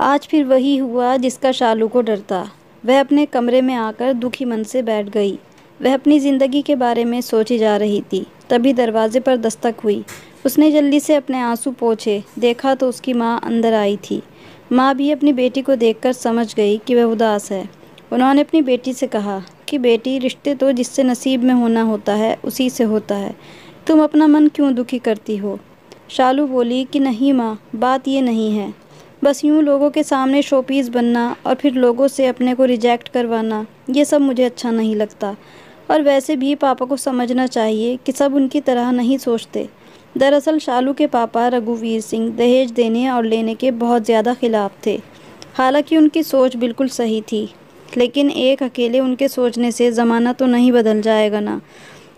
आज फिर वही हुआ जिसका शालू को डर था वह अपने कमरे में आकर दुखी मन से बैठ गई वह अपनी ज़िंदगी के बारे में सोची जा रही थी तभी दरवाजे पर दस्तक हुई उसने जल्दी से अपने आंसू पोछे देखा तो उसकी माँ अंदर आई थी माँ भी अपनी बेटी को देखकर समझ गई कि वह उदास है उन्होंने अपनी बेटी से कहा कि बेटी रिश्ते तो जिससे नसीब में होना होता है उसी से होता है तुम अपना मन क्यों दुखी करती हो शालू बोली कि नहीं माँ बात ये नहीं है बस यूँ लोगों के सामने शोपीस बनना और फिर लोगों से अपने को रिजेक्ट करवाना ये सब मुझे अच्छा नहीं लगता और वैसे भी पापा को समझना चाहिए कि सब उनकी तरह नहीं सोचते दरअसल शालू के पापा रघुवीर सिंह दहेज देने और लेने के बहुत ज़्यादा खिलाफ थे हालांकि उनकी सोच बिल्कुल सही थी लेकिन एक अकेले उनके सोचने से ज़माना तो नहीं बदल जाएगा ना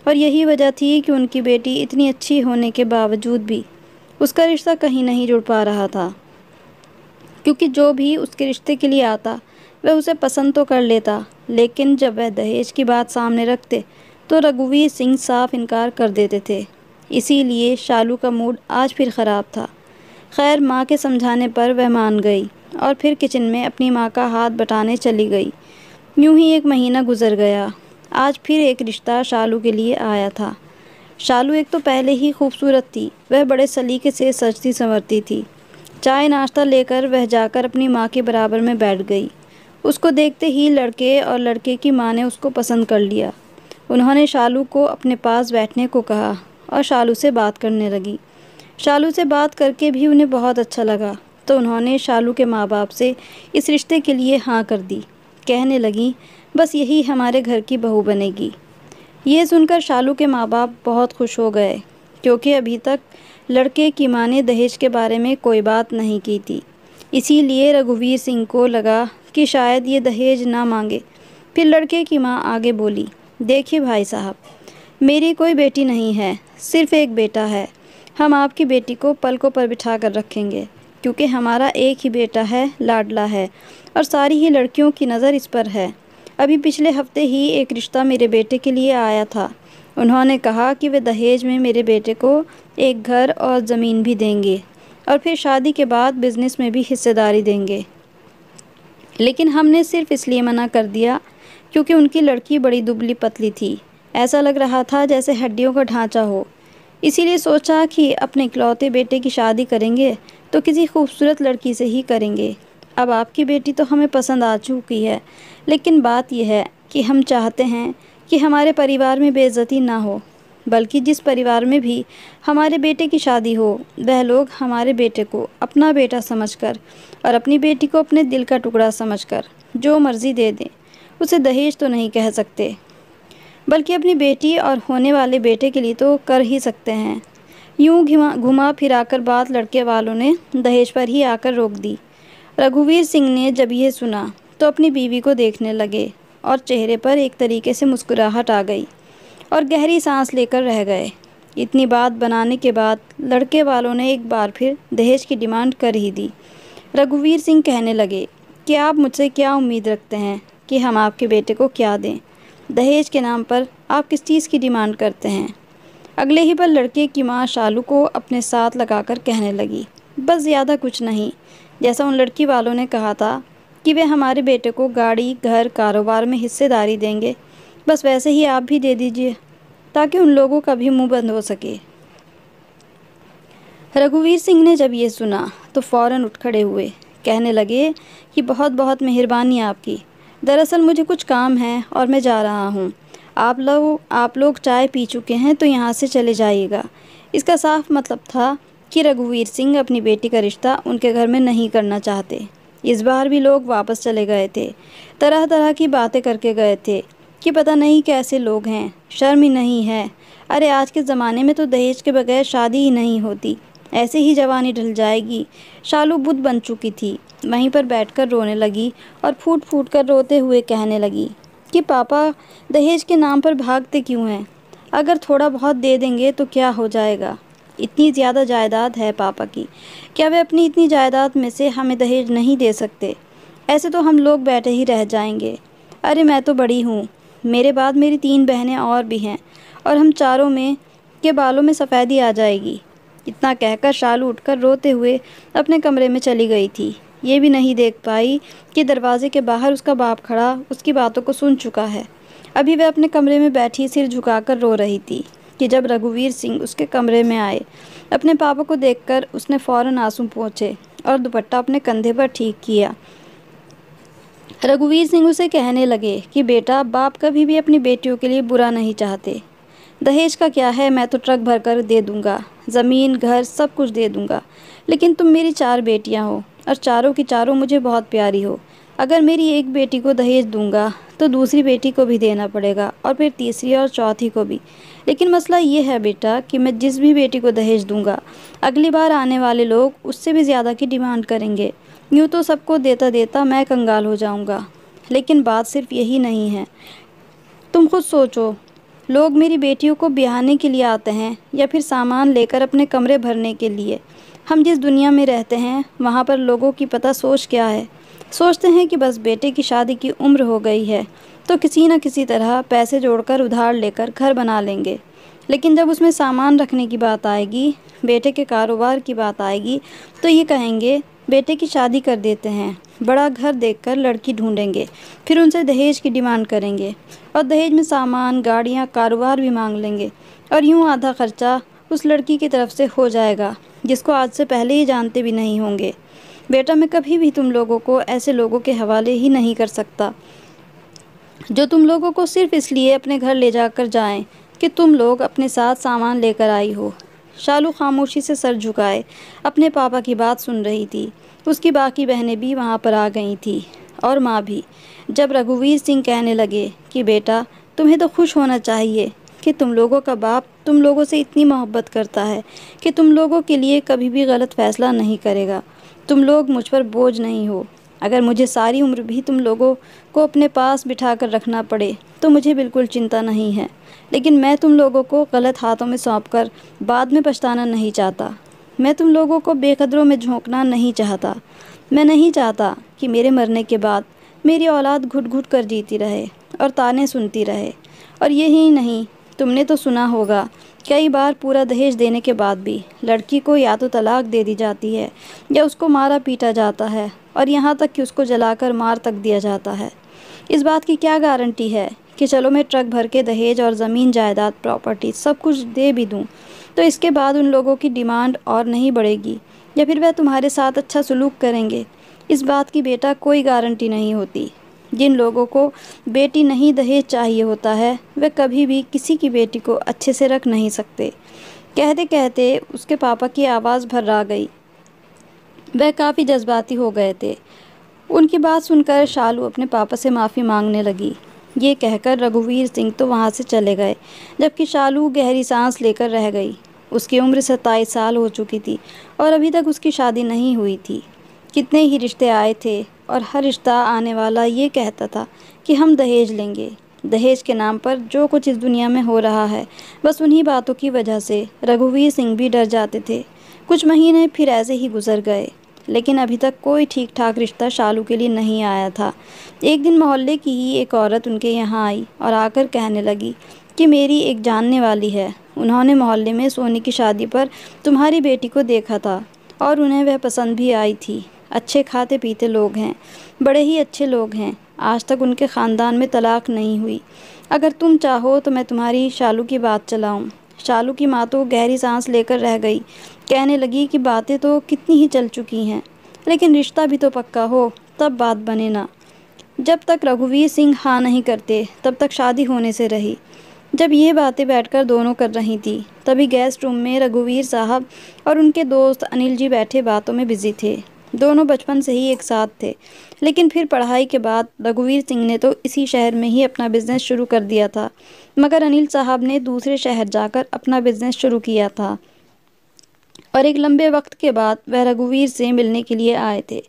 और यही वजह थी कि उनकी बेटी इतनी अच्छी होने के बावजूद भी उसका रिश्ता कहीं नहीं जुड़ पा रहा था क्योंकि जो भी उसके रिश्ते के लिए आता वह उसे पसंद तो कर लेता लेकिन जब वह दहेज की बात सामने रखते तो रघुवीर सिंह साफ इनकार कर देते थे इसीलिए शालू का मूड आज फिर ख़राब था खैर माँ के समझाने पर वह मान गई और फिर किचन में अपनी माँ का हाथ बटाने चली गई यूं ही एक महीना गुजर गया आज फिर एक रिश्ता शालू के लिए आया था शालू एक तो पहले ही खूबसूरत थी वह बड़े सलीके से सजती संवरती थी चाय नाश्ता लेकर वह जाकर अपनी माँ के बराबर में बैठ गई उसको देखते ही लड़के और लड़के की माँ ने उसको पसंद कर लिया उन्होंने शालू को अपने पास बैठने को कहा और शालू से बात करने लगी शालू से बात करके भी उन्हें बहुत अच्छा लगा तो उन्होंने शालू के माँ बाप से इस रिश्ते के लिए हाँ कर दी कहने लगी बस यही हमारे घर की बहू बनेगी ये सुनकर शालू के माँ बाप बहुत खुश हो गए क्योंकि अभी तक लड़के की माँ ने दहेज के बारे में कोई बात नहीं की थी इसीलिए रघुवीर सिंह को लगा कि शायद ये दहेज ना मांगे फिर लड़के की माँ आगे बोली देखिए भाई साहब मेरी कोई बेटी नहीं है सिर्फ एक बेटा है हम आपकी बेटी को पलकों पर बिठा कर रखेंगे क्योंकि हमारा एक ही बेटा है लाडला है और सारी ही लड़कियों की नज़र इस पर है अभी पिछले हफ्ते ही एक रिश्ता मेरे बेटे के लिए आया था उन्होंने कहा कि वे दहेज में मेरे बेटे को एक घर और ज़मीन भी देंगे और फिर शादी के बाद बिज़नेस में भी हिस्सेदारी देंगे लेकिन हमने सिर्फ इसलिए मना कर दिया क्योंकि उनकी लड़की बड़ी दुबली पतली थी ऐसा लग रहा था जैसे हड्डियों का ढांचा हो इसीलिए सोचा कि अपने इकलौते बेटे की शादी करेंगे तो किसी खूबसूरत लड़की से ही करेंगे अब आपकी बेटी तो हमें पसंद आ चुकी है लेकिन बात यह है कि हम चाहते हैं कि हमारे परिवार में बेइज्जती ना हो बल्कि जिस परिवार में भी हमारे बेटे की शादी हो वह लोग हमारे बेटे को अपना बेटा समझकर और अपनी बेटी को अपने दिल का टुकड़ा समझकर जो मर्ज़ी दे दें उसे दहेज तो नहीं कह सकते बल्कि अपनी बेटी और होने वाले बेटे के लिए तो कर ही सकते हैं यूं घुमा घुमा फिराकर बात लड़के वालों ने दहेज पर ही आकर रोक दी रघुवीर सिंह ने जब यह सुना तो अपनी बीवी को देखने लगे और चेहरे पर एक तरीके से मुस्कुराहट आ गई और गहरी सांस लेकर रह गए इतनी बात बनाने के बाद लड़के वालों ने एक बार फिर दहेज की डिमांड कर ही दी रघुवीर सिंह कहने लगे कि आप मुझसे क्या उम्मीद रखते हैं कि हम आपके बेटे को क्या दें दहेज के नाम पर आप किस चीज़ की डिमांड करते हैं अगले ही पल लड़के की माँ शालू को अपने साथ लगाकर कहने लगी बस ज़्यादा कुछ नहीं जैसा उन लड़की वालों ने कहा था कि वे हमारे बेटे को गाड़ी घर कारोबार में हिस्सेदारी देंगे बस वैसे ही आप भी दे दीजिए ताकि उन लोगों का भी मुंह बंद हो सके रघुवीर सिंह ने जब ये सुना तो फौरन उठ खड़े हुए कहने लगे कि बहुत बहुत मेहरबानी आपकी दरअसल मुझे कुछ काम है और मैं जा रहा हूँ आप लोग आप लोग चाय पी चुके हैं तो यहाँ से चले जाइएगा इसका साफ मतलब था कि रघुवीर सिंह अपनी बेटी का रिश्ता उनके घर में नहीं करना चाहते इस बार भी लोग वापस चले गए थे तरह तरह की बातें करके गए थे कि पता नहीं कैसे लोग हैं शर्म ही नहीं है अरे आज के ज़माने में तो दहेज के बगैर शादी ही नहीं होती ऐसे ही जवानी ढल जाएगी शालू बुद्ध बन चुकी थी वहीं पर बैठकर रोने लगी और फूट फूट कर रोते हुए कहने लगी कि पापा दहेज के नाम पर भागते क्यों हैं अगर थोड़ा बहुत दे देंगे तो क्या हो जाएगा इतनी ज़्यादा जायदाद है पापा की क्या वे अपनी इतनी जायदाद में से हमें दहेज नहीं दे सकते ऐसे तो हम लोग बैठे ही रह जाएंगे अरे मैं तो बड़ी हूँ मेरे बाद मेरी तीन बहनें और भी हैं और हम चारों में के बालों में सफ़ेदी आ जाएगी इतना कहकर शालू उठकर रोते हुए अपने कमरे में चली गई थी ये भी नहीं देख पाई कि दरवाजे के बाहर उसका बाप खड़ा उसकी बातों को सुन चुका है अभी वह अपने कमरे में बैठी सिर झुकाकर रो रही थी कि जब रघुवीर सिंह उसके कमरे में आए अपने पापा को देखकर उसने फ़ौरन आंसू पहुँचे और दुपट्टा अपने कंधे पर ठीक किया रघुवीर सिंह उसे कहने लगे कि बेटा बाप कभी भी अपनी बेटियों के लिए बुरा नहीं चाहते दहेज का क्या है मैं तो ट्रक भर कर दे दूंगा ज़मीन घर सब कुछ दे दूंगा लेकिन तुम मेरी चार बेटियां हो और चारों की चारों मुझे बहुत प्यारी हो अगर मेरी एक बेटी को दहेज दूंगा तो दूसरी बेटी को भी देना पड़ेगा और फिर तीसरी और चौथी को भी लेकिन मसला ये है बेटा कि मैं जिस भी बेटी को दहेज दूंगा अगली बार आने वाले लोग उससे भी ज़्यादा की डिमांड करेंगे यूँ तो सबको देता देता मैं कंगाल हो जाऊँगा लेकिन बात सिर्फ यही नहीं है तुम खुद सोचो लोग मेरी बेटियों को बिहाने के लिए आते हैं या फिर सामान लेकर अपने कमरे भरने के लिए हम जिस दुनिया में रहते हैं वहाँ पर लोगों की पता सोच क्या है सोचते हैं कि बस बेटे की शादी की उम्र हो गई है तो किसी न किसी तरह पैसे जोड़कर उधार लेकर घर बना लेंगे लेकिन जब उसमें सामान रखने की बात आएगी बेटे के कारोबार की बात आएगी तो ये कहेंगे बेटे की शादी कर देते हैं बड़ा घर देखकर लड़की ढूंढेंगे फिर उनसे दहेज की डिमांड करेंगे और दहेज में सामान गाड़ियाँ कारोबार भी मांग लेंगे और यूँ आधा खर्चा उस लड़की की तरफ से हो जाएगा जिसको आज से पहले ही जानते भी नहीं होंगे बेटा मैं कभी भी तुम लोगों को ऐसे लोगों के हवाले ही नहीं कर सकता जो तुम लोगों को सिर्फ इसलिए अपने घर ले जाकर जाएं कि तुम लोग अपने साथ सामान लेकर आई हो शालू खामोशी से सर झुकाए अपने पापा की बात सुन रही थी उसकी बाकी बहनें भी वहाँ पर आ गई थी और माँ भी जब रघुवीर सिंह कहने लगे कि बेटा तुम्हें तो खुश होना चाहिए कि तुम लोगों का बाप तुम लोगों से इतनी मोहब्बत करता है कि तुम लोगों के लिए कभी भी गलत फ़ैसला नहीं करेगा तुम लोग मुझ पर बोझ नहीं हो अगर मुझे सारी उम्र भी तुम लोगों को अपने पास बिठा कर रखना पड़े तो मुझे बिल्कुल चिंता नहीं है लेकिन मैं तुम लोगों को गलत हाथों में सौंप कर बाद में पछताना नहीं चाहता मैं तुम लोगों को बेकदरों में झोंकना नहीं चाहता मैं नहीं चाहता कि मेरे मरने के बाद मेरी औलाद घुट घुट कर जीती रहे और ताने सुनती रहे और यही नहीं तुमने तो सुना होगा कई बार पूरा दहेज देने के बाद भी लड़की को या तो तलाक दे दी जाती है या उसको मारा पीटा जाता है और यहाँ तक कि उसको जलाकर मार तक दिया जाता है इस बात की क्या गारंटी है कि चलो मैं ट्रक भर के दहेज और ज़मीन जायदाद प्रॉपर्टी सब कुछ दे भी दूँ तो इसके बाद उन लोगों की डिमांड और नहीं बढ़ेगी या फिर वह तुम्हारे साथ अच्छा सलूक करेंगे इस बात की बेटा कोई गारंटी नहीं होती जिन लोगों को बेटी नहीं दहेज चाहिए होता है वे कभी भी किसी की बेटी को अच्छे से रख नहीं सकते कहते कहते उसके पापा की आवाज़ भर्रा गई वह काफ़ी जज्बाती हो गए थे उनकी बात सुनकर शालू अपने पापा से माफ़ी मांगने लगी ये कहकर रघुवीर सिंह तो वहाँ से चले गए जबकि शालू गहरी सांस लेकर रह गई उसकी उम्र सत्ताईस साल हो चुकी थी और अभी तक उसकी शादी नहीं हुई थी कितने ही रिश्ते आए थे और हर रिश्ता आने वाला ये कहता था कि हम दहेज लेंगे दहेज के नाम पर जो कुछ इस दुनिया में हो रहा है बस उन्हीं बातों की वजह से रघुवीर सिंह भी डर जाते थे कुछ महीने फिर ऐसे ही गुजर गए लेकिन अभी तक कोई ठीक ठाक रिश्ता शालू के लिए नहीं आया था एक दिन मोहल्ले की ही एक औरत उनके यहाँ आई और आकर कहने लगी कि मेरी एक जानने वाली है उन्होंने मोहल्ले में सोने की शादी पर तुम्हारी बेटी को देखा था और उन्हें वह पसंद भी आई थी अच्छे खाते पीते लोग हैं बड़े ही अच्छे लोग हैं आज तक उनके ख़ानदान में तलाक नहीं हुई अगर तुम चाहो तो मैं तुम्हारी शालू की बात चलाऊँ शालू की माँ तो गहरी सांस लेकर रह गई कहने लगी कि बातें तो कितनी ही चल चुकी हैं लेकिन रिश्ता भी तो पक्का हो तब बात बने ना जब तक रघुवीर सिंह हाँ नहीं करते तब तक शादी होने से रही जब ये बातें बैठकर दोनों कर रही थी तभी गेस्ट रूम में रघुवीर साहब और उनके दोस्त अनिल जी बैठे बातों में बिज़ी थे दोनों बचपन से ही एक साथ थे लेकिन फिर पढ़ाई के बाद रघुवीर सिंह ने तो इसी शहर में ही अपना बिज़नेस शुरू कर दिया था मगर अनिल साहब ने दूसरे शहर जाकर अपना बिज़नेस शुरू किया था और एक लंबे वक्त के बाद वह रघुवीर से मिलने के लिए आए थे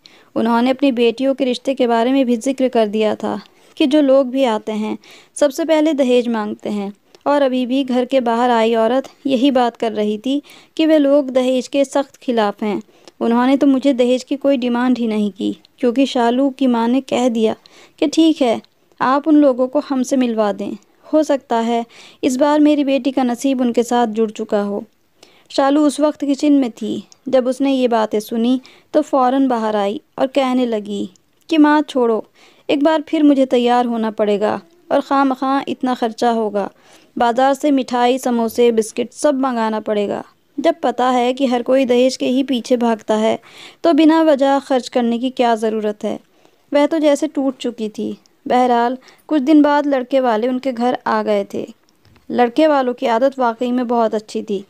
उन्होंने अपनी बेटियों के रिश्ते के बारे में भी जिक्र कर दिया था कि जो लोग भी आते हैं सबसे पहले दहेज मांगते हैं और अभी भी घर के बाहर आई औरत यही बात कर रही थी कि वे लोग दहेज के सख्त खिलाफ़ हैं उन्होंने तो मुझे दहेज की कोई डिमांड ही नहीं की क्योंकि शालू की माँ ने कह दिया कि ठीक है आप उन लोगों को हमसे मिलवा दें हो सकता है इस बार मेरी बेटी का नसीब उनके साथ जुड़ चुका हो शालू उस वक्त किचन में थी जब उसने ये बातें सुनी तो फ़ौरन बाहर आई और कहने लगी कि माँ छोड़ो एक बार फिर मुझे तैयार होना पड़ेगा और खाम खां इतना ख़र्चा होगा बाज़ार से मिठाई समोसे बिस्किट सब मंगाना पड़ेगा जब पता है कि हर कोई दहेज के ही पीछे भागता है तो बिना वजह खर्च करने की क्या ज़रूरत है वह तो जैसे टूट चुकी थी बहरहाल कुछ दिन बाद लड़के वाले उनके घर आ गए थे लड़के वालों की आदत वाकई में बहुत अच्छी थी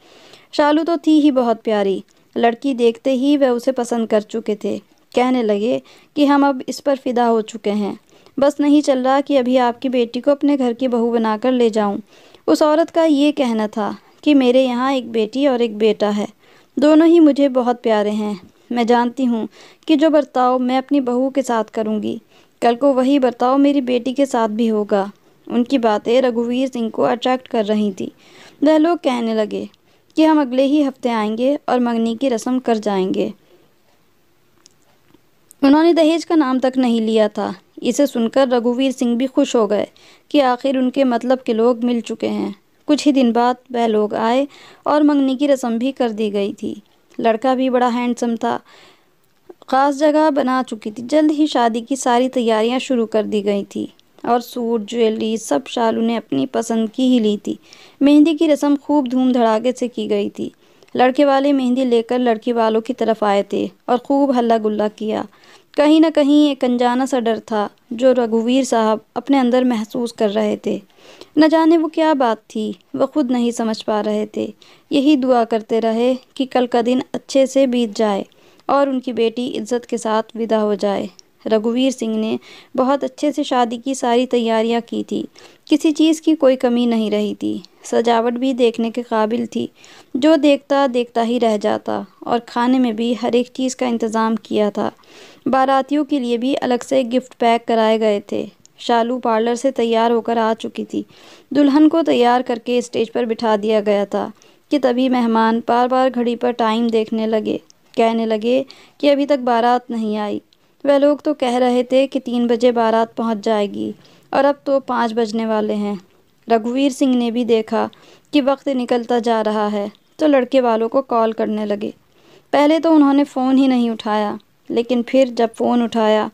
शालू तो थी ही बहुत प्यारी लड़की देखते ही वह उसे पसंद कर चुके थे कहने लगे कि हम अब इस पर फिदा हो चुके हैं बस नहीं चल रहा कि अभी आपकी बेटी को अपने घर की बहू बनाकर ले जाऊं। उस औरत का ये कहना था कि मेरे यहाँ एक बेटी और एक बेटा है दोनों ही मुझे बहुत प्यारे हैं मैं जानती हूँ कि जो बर्ताव मैं अपनी बहू के साथ करूँगी कल को वही बर्ताव मेरी बेटी के साथ भी होगा उनकी बातें रघुवीर सिंह को अट्रैक्ट कर रही थी वह लोग कहने लगे कि हम अगले ही हफ्ते आएंगे और मंगनी की रस्म कर जाएंगे उन्होंने दहेज का नाम तक नहीं लिया था इसे सुनकर रघुवीर सिंह भी खुश हो गए कि आखिर उनके मतलब के लोग मिल चुके हैं कुछ ही दिन बाद वह लोग आए और मंगनी की रस्म भी कर दी गई थी लड़का भी बड़ा हैंडसम था ख़ास जगह बना चुकी थी जल्द ही शादी की सारी तैयारियां शुरू कर दी गई थी और सूट ज्वेलरी सब शालू ने अपनी पसंद की ही ली थी मेहंदी की रस्म खूब धूम धड़ाके से की गई थी लड़के वाले मेहंदी लेकर लड़की वालों की तरफ आए थे और खूब हल्ला गुल्ला किया कहीं ना कहीं एक अनजाना सा डर था जो रघुवीर साहब अपने अंदर महसूस कर रहे थे न जाने वो क्या बात थी वह खुद नहीं समझ पा रहे थे यही दुआ करते रहे कि कल का दिन अच्छे से बीत जाए और उनकी बेटी इज्जत के साथ विदा हो जाए रघुवीर सिंह ने बहुत अच्छे से शादी की सारी तैयारियां की थी किसी चीज़ की कोई कमी नहीं रही थी सजावट भी देखने के काबिल थी जो देखता देखता ही रह जाता और खाने में भी हर एक चीज़ का इंतज़ाम किया था बारातियों के लिए भी अलग से गिफ्ट पैक कराए गए थे शालू पार्लर से तैयार होकर आ चुकी थी दुल्हन को तैयार करके स्टेज पर बिठा दिया गया था कि तभी मेहमान बार बार घड़ी पर टाइम देखने लगे कहने लगे कि अभी तक बारात नहीं आई वह लोग तो कह रहे थे कि तीन बजे बारात पहुंच जाएगी और अब तो पाँच बजने वाले हैं रघुवीर सिंह ने भी देखा कि वक्त निकलता जा रहा है तो लड़के वालों को कॉल करने लगे पहले तो उन्होंने फ़ोन ही नहीं उठाया लेकिन फिर जब फ़ोन उठाया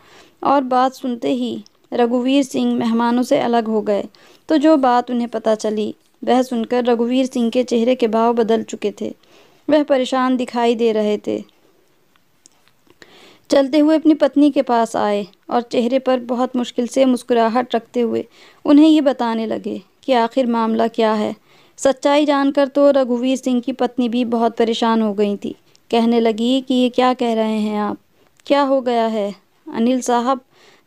और बात सुनते ही रघुवीर सिंह मेहमानों से अलग हो गए तो जो बात उन्हें पता चली वह सुनकर रघुवीर सिंह के चेहरे के भाव बदल चुके थे वह परेशान दिखाई दे रहे थे चलते हुए अपनी पत्नी के पास आए और चेहरे पर बहुत मुश्किल से मुस्कुराहट रखते हुए उन्हें ये बताने लगे कि आखिर मामला क्या है सच्चाई जानकर तो रघुवीर सिंह की पत्नी भी बहुत परेशान हो गई थी कहने लगी कि ये क्या कह रहे हैं आप क्या हो गया है अनिल साहब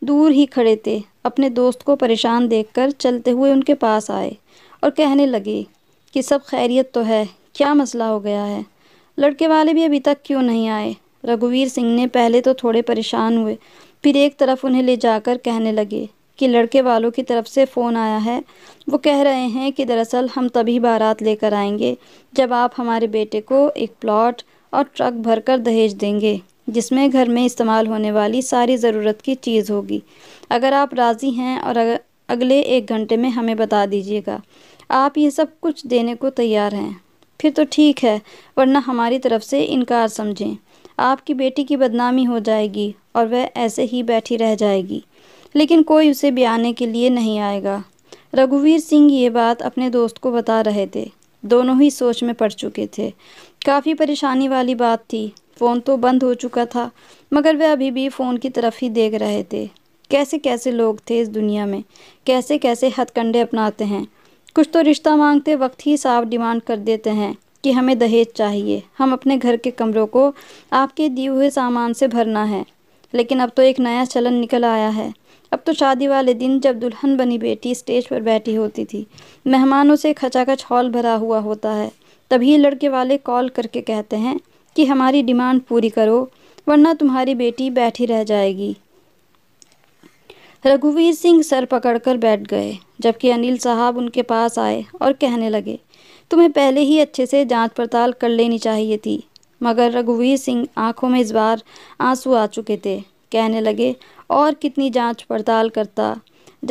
दूर ही खड़े थे अपने दोस्त को परेशान देखकर चलते हुए उनके पास आए और कहने लगे कि सब खैरियत तो है क्या मसला हो गया है लड़के वाले भी अभी तक क्यों नहीं आए रघुवीर सिंह ने पहले तो थोड़े परेशान हुए फिर एक तरफ उन्हें ले जाकर कहने लगे कि लड़के वालों की तरफ से फ़ोन आया है वो कह रहे हैं कि दरअसल हम तभी बारात लेकर आएंगे जब आप हमारे बेटे को एक प्लॉट और ट्रक भरकर दहेज देंगे जिसमें घर में इस्तेमाल होने वाली सारी ज़रूरत की चीज़ होगी अगर आप राज़ी हैं और अगले एक घंटे में हमें बता दीजिएगा आप ये सब कुछ देने को तैयार हैं फिर तो ठीक है वरना हमारी तरफ से इनकार समझें आपकी बेटी की बदनामी हो जाएगी और वह ऐसे ही बैठी रह जाएगी लेकिन कोई उसे ब्याने के लिए नहीं आएगा रघुवीर सिंह ये बात अपने दोस्त को बता रहे थे दोनों ही सोच में पड़ चुके थे काफ़ी परेशानी वाली बात थी फ़ोन तो बंद हो चुका था मगर वे अभी भी फ़ोन की तरफ ही देख रहे थे कैसे कैसे लोग थे इस दुनिया में कैसे कैसे हथकंडे अपनाते हैं कुछ तो रिश्ता मांगते वक्त ही साफ डिमांड कर देते हैं कि हमें दहेज चाहिए हम अपने घर के कमरों को आपके दिए हुए सामान से भरना है लेकिन अब तो एक नया चलन निकल आया है अब तो शादी वाले दिन जब दुल्हन बनी बेटी स्टेज पर बैठी होती थी मेहमानों से खचाखच हॉल भरा हुआ होता है तभी लड़के वाले कॉल करके कहते हैं कि हमारी डिमांड पूरी करो वरना तुम्हारी बेटी बैठी रह जाएगी रघुवीर सिंह सर पकड़कर बैठ गए जबकि अनिल साहब उनके पास आए और कहने लगे तुम्हें पहले ही अच्छे से जांच पड़ताल कर लेनी चाहिए थी मगर रघुवीर सिंह आंखों में इस बार आंसू आ चुके थे कहने लगे और कितनी जांच पड़ताल करता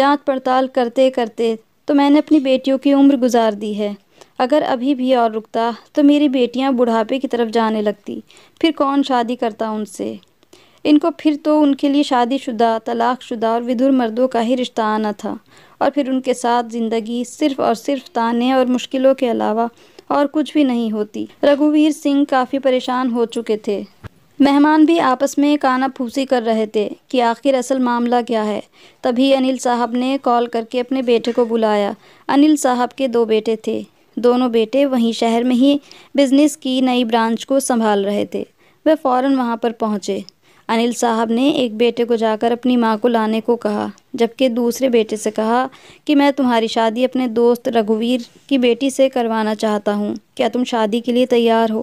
जांच पड़ताल करते करते तो मैंने अपनी बेटियों की उम्र गुजार दी है अगर अभी भी और रुकता तो मेरी बेटियां बुढ़ापे की तरफ जाने लगती फिर कौन शादी करता उनसे इनको फिर तो उनके लिए शादीशुदा तलाकशुदा और विधुर मर्दों का ही रिश्ता आना था और फिर उनके साथ ज़िंदगी सिर्फ और सिर्फ ताने और मुश्किलों के अलावा और कुछ भी नहीं होती रघुवीर सिंह काफ़ी परेशान हो चुके थे मेहमान भी आपस में काना फूसी कर रहे थे कि आखिर असल मामला क्या है तभी अनिल साहब ने कॉल करके अपने बेटे को बुलाया अनिल साहब के दो बेटे थे दोनों बेटे वहीं शहर में ही बिजनेस की नई ब्रांच को संभाल रहे थे वह फ़ौर वहाँ पर पहुँचे अनिल साहब ने एक बेटे को जाकर अपनी माँ को लाने को कहा जबकि दूसरे बेटे से कहा कि मैं तुम्हारी शादी अपने दोस्त रघुवीर की बेटी से करवाना चाहता हूँ क्या तुम शादी के लिए तैयार हो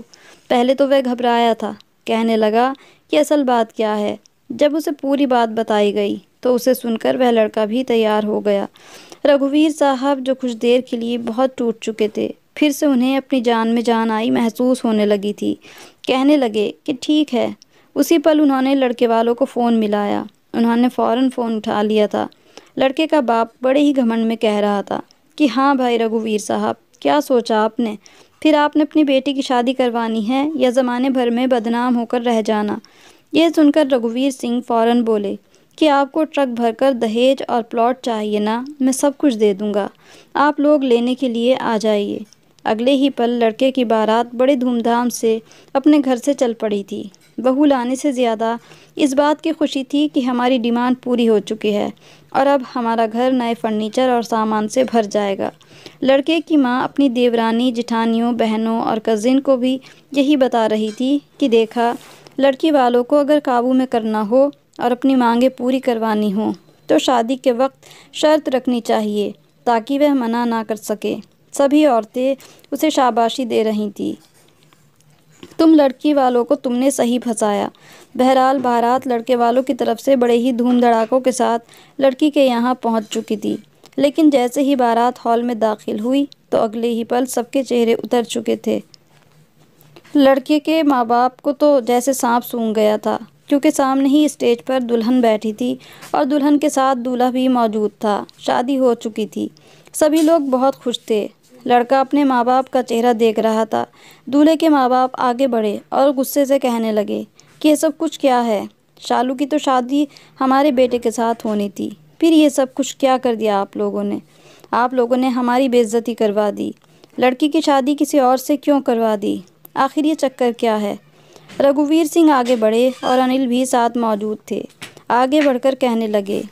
पहले तो वह घबराया था कहने लगा कि असल बात क्या है जब उसे पूरी बात बताई गई तो उसे सुनकर वह लड़का भी तैयार हो गया रघुवीर साहब जो कुछ देर के लिए बहुत टूट चुके थे फिर से उन्हें अपनी जान में जान आई महसूस होने लगी थी कहने लगे कि ठीक है उसी पल उन्होंने लड़के वालों को फ़ोन मिलाया उन्होंने फ़ौर फ़ोन उठा लिया था लड़के का बाप बड़े ही घमंड में कह रहा था कि हाँ भाई रघुवीर साहब क्या सोचा आपने फिर आपने अपनी बेटी की शादी करवानी है या ज़माने भर में बदनाम होकर रह जाना यह सुनकर रघुवीर सिंह फ़ौरन बोले कि आपको ट्रक भरकर दहेज और प्लॉट चाहिए ना मैं सब कुछ दे दूँगा आप लोग लेने के लिए आ जाइए अगले ही पल लड़के की बारात बड़े धूमधाम से अपने घर से चल पड़ी थी बहू लाने से ज़्यादा इस बात की खुशी थी कि हमारी डिमांड पूरी हो चुकी है और अब हमारा घर नए फर्नीचर और सामान से भर जाएगा लड़के की माँ अपनी देवरानी जिठानियों बहनों और कज़िन को भी यही बता रही थी कि देखा लड़की वालों को अगर काबू में करना हो और अपनी मांगे पूरी करवानी हों तो शादी के वक्त शर्त रखनी चाहिए ताकि वह मना ना कर सके सभी औरतें उसे शाबाशी दे रही थी तुम लड़की वालों को तुमने सही फंसाया बहरहाल बारात लड़के वालों की तरफ से बड़े ही धूम धड़ाकों के साथ लड़की के यहाँ पहुँच चुकी थी लेकिन जैसे ही बारात हॉल में दाखिल हुई तो अगले ही पल सबके चेहरे उतर चुके थे लड़के के माँ बाप को तो जैसे सांप सूंघ गया था क्योंकि सामने ही स्टेज पर दुल्हन बैठी थी और दुल्हन के साथ दूल्हा भी मौजूद था शादी हो चुकी थी सभी लोग बहुत खुश थे लड़का अपने माँ बाप का चेहरा देख रहा था दूल्हे के माँ बाप आगे बढ़े और गुस्से से कहने लगे कि ये सब कुछ क्या है शालू की तो शादी हमारे बेटे के साथ होनी थी फिर ये सब कुछ क्या कर दिया आप लोगों ने आप लोगों ने हमारी बेइज्जती करवा दी लड़की की शादी किसी और से क्यों करवा दी आखिर ये चक्कर क्या है रघुवीर सिंह आगे बढ़े और अनिल भी साथ मौजूद थे आगे बढ़कर कहने लगे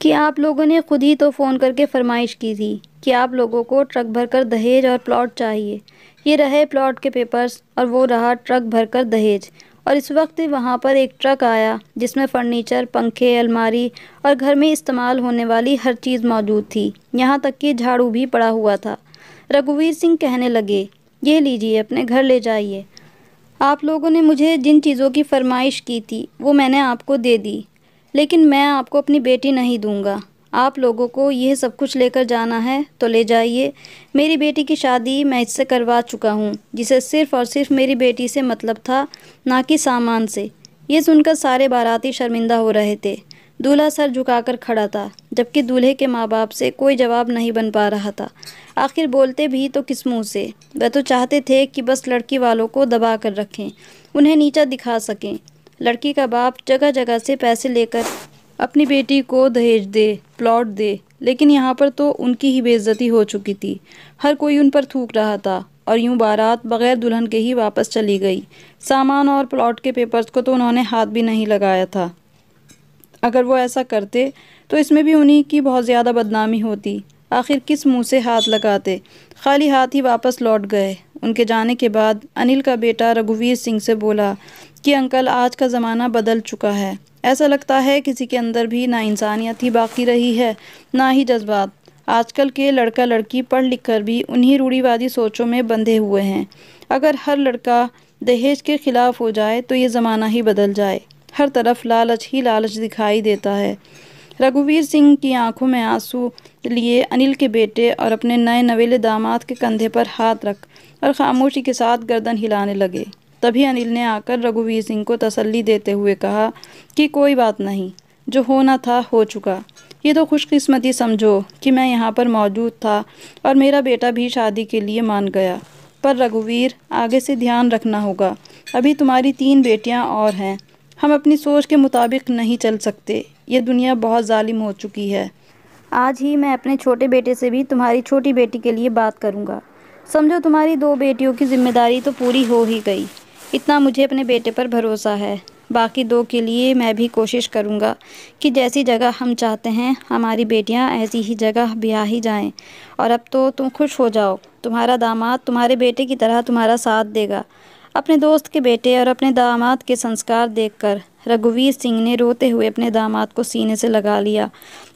कि आप लोगों ने खुद ही तो फ़ोन करके फरमाइश की थी कि आप लोगों को ट्रक भरकर दहेज और प्लॉट चाहिए ये रहे प्लॉट के पेपर्स और वो रहा ट्रक भरकर दहेज और इस वक्त वहाँ पर एक ट्रक आया जिसमें फर्नीचर पंखे अलमारी और घर में इस्तेमाल होने वाली हर चीज़ मौजूद थी यहाँ तक कि झाड़ू भी पड़ा हुआ था रघुवीर सिंह कहने लगे ये लीजिए अपने घर ले जाइए आप लोगों ने मुझे जिन चीज़ों की फरमाइश की थी वो मैंने आपको दे दी लेकिन मैं आपको अपनी बेटी नहीं दूंगा आप लोगों को यह सब कुछ लेकर जाना है तो ले जाइए मेरी बेटी की शादी मैं इससे करवा चुका हूँ जिसे सिर्फ़ और सिर्फ मेरी बेटी से मतलब था ना कि सामान से ये सुनकर सारे बाराती शर्मिंदा हो रहे थे दूल्हा सर झुकाकर खड़ा था जबकि दूल्हे के माँ बाप से कोई जवाब नहीं बन पा रहा था आखिर बोलते भी तो किस मुँह से वह तो चाहते थे कि बस लड़की वालों को दबा कर रखें उन्हें नीचा दिखा सकें लड़की का बाप जगह जगह से पैसे लेकर अपनी बेटी को दहेज दे प्लॉट दे लेकिन यहाँ पर तो उनकी ही बेइज्जती हो चुकी थी हर कोई उन पर थूक रहा था और यूं बारात बगैर दुल्हन के ही वापस चली गई सामान और प्लॉट के पेपर्स को तो उन्होंने हाथ भी नहीं लगाया था अगर वो ऐसा करते तो इसमें भी उन्हीं की बहुत ज़्यादा बदनामी होती आखिर किस मुंह से हाथ लगाते खाली हाथ ही वापस लौट गए उनके जाने के बाद अनिल का बेटा रघुवीर सिंह से बोला कि अंकल आज का ज़माना बदल चुका है ऐसा लगता है किसी के अंदर भी ना इंसानियत ही बाकी रही है ना ही जज्बात आजकल के लड़का लड़की पढ़ लिख कर भी उन्हीं रूढ़ीवादी सोचों में बंधे हुए हैं अगर हर लड़का दहेज के ख़िलाफ़ हो जाए तो ये ज़माना ही बदल जाए हर तरफ लालच ही लालच दिखाई देता है रघुवीर सिंह की आंखों में आंसू लिए अनिल के बेटे और अपने नए नवेले दामाद के कंधे पर हाथ रख और खामोशी के साथ गर्दन हिलाने लगे तभी अनिल ने आकर रघुवीर सिंह को तसल्ली देते हुए कहा कि कोई बात नहीं जो होना था हो चुका ये तो खुशकिस्मती समझो कि मैं यहाँ पर मौजूद था और मेरा बेटा भी शादी के लिए मान गया पर रघुवीर आगे से ध्यान रखना होगा अभी तुम्हारी तीन बेटियाँ और हैं हम अपनी सोच के मुताबिक नहीं चल सकते ये दुनिया बहुत ालिम हो चुकी है आज ही मैं अपने छोटे बेटे से भी तुम्हारी छोटी बेटी के लिए बात करूँगा समझो तुम्हारी दो बेटियों की जिम्मेदारी तो पूरी हो ही गई इतना मुझे अपने बेटे पर भरोसा है बाकी दो के लिए मैं भी कोशिश करूँगा कि जैसी जगह हम चाहते हैं हमारी बेटियाँ ऐसी ही जगह ब्याह ही जाएं और अब तो तुम खुश हो जाओ तुम्हारा दामाद तुम्हारे बेटे की तरह तुम्हारा साथ देगा अपने दोस्त के बेटे और अपने दामाद के संस्कार देखकर रघुवीर सिंह ने रोते हुए अपने दामाद को सीने से लगा लिया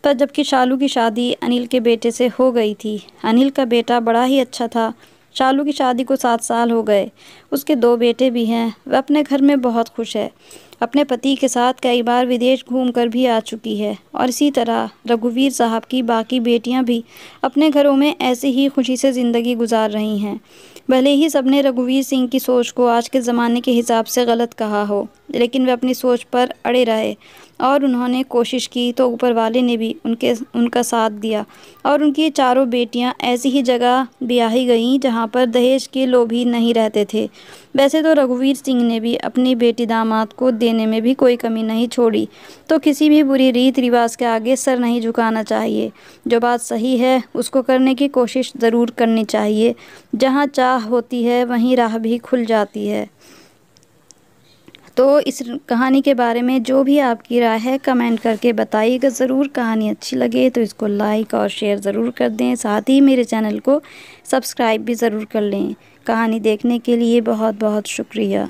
पर जबकि शालू की शादी अनिल के बेटे से हो गई थी अनिल का बेटा बड़ा ही अच्छा था शालू की शादी को सात साल हो गए उसके दो बेटे भी हैं वह अपने घर में बहुत खुश है अपने पति के साथ कई बार विदेश घूमकर भी आ चुकी है और इसी तरह रघुवीर साहब की बाकी बेटियां भी अपने घरों में ऐसी ही खुशी से ज़िंदगी गुजार रही हैं भले ही सबने रघुवीर सिंह की सोच को आज के ज़माने के हिसाब से गलत कहा हो लेकिन वे अपनी सोच पर अड़े रहे और उन्होंने कोशिश की तो ऊपर वाले ने भी उनके उनका साथ दिया और उनकी चारों बेटियां ऐसी ही जगह ब्याही गईं जहां पर दहेज के लोग ही नहीं रहते थे वैसे तो रघुवीर सिंह ने भी अपनी बेटी दामाद को देने में भी कोई कमी नहीं छोड़ी तो किसी भी बुरी रीत रिवाज के आगे सर नहीं झुकाना चाहिए जो बात सही है उसको करने की कोशिश ज़रूर करनी चाहिए जहाँ चाह होती है वहीं राह भी खुल जाती है तो इस कहानी के बारे में जो भी आपकी राय है कमेंट करके बताइएगा ज़रूर कहानी अच्छी लगे तो इसको लाइक और शेयर ज़रूर कर दें साथ ही मेरे चैनल को सब्सक्राइब भी ज़रूर कर लें कहानी देखने के लिए बहुत बहुत शुक्रिया